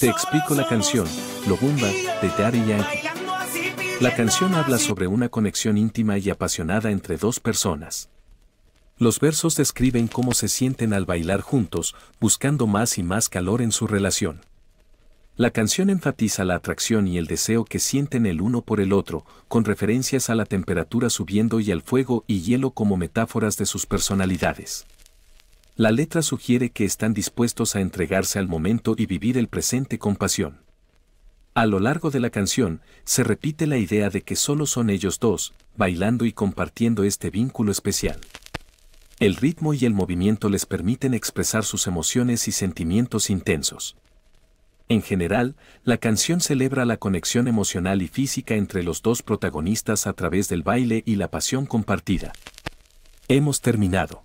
Te explico la canción, Lobumba, de Daddy Yankee. La canción habla sobre una conexión íntima y apasionada entre dos personas. Los versos describen cómo se sienten al bailar juntos, buscando más y más calor en su relación. La canción enfatiza la atracción y el deseo que sienten el uno por el otro, con referencias a la temperatura subiendo y al fuego y hielo como metáforas de sus personalidades. La letra sugiere que están dispuestos a entregarse al momento y vivir el presente con pasión. A lo largo de la canción, se repite la idea de que solo son ellos dos, bailando y compartiendo este vínculo especial. El ritmo y el movimiento les permiten expresar sus emociones y sentimientos intensos. En general, la canción celebra la conexión emocional y física entre los dos protagonistas a través del baile y la pasión compartida. Hemos terminado.